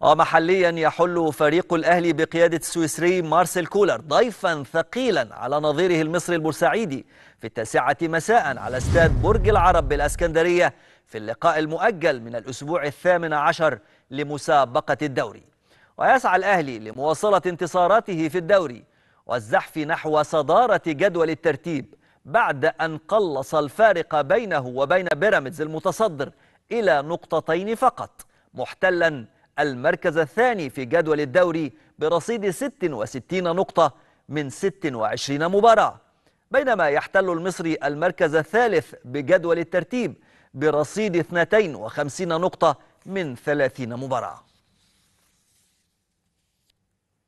ومحليا آه، يحل فريق الأهلي بقيادة السويسري مارسيل كولر ضيفا ثقيلا على نظيره المصري البورسعيدي في التاسعة مساء على استاد برج العرب بالأسكندرية في اللقاء المؤجل من الأسبوع الثامن عشر لمسابقة الدوري ويسعى الأهلي لمواصلة انتصاراته في الدوري والزحف نحو صدارة جدول الترتيب بعد أن قلص الفارق بينه وبين بيراميدز المتصدر إلى نقطتين فقط محتلا المركز الثاني في جدول الدوري برصيد 66 نقطة من 26 مباراة بينما يحتل المصري المركز الثالث بجدول الترتيب برصيد 52 نقطة من 30 مباراة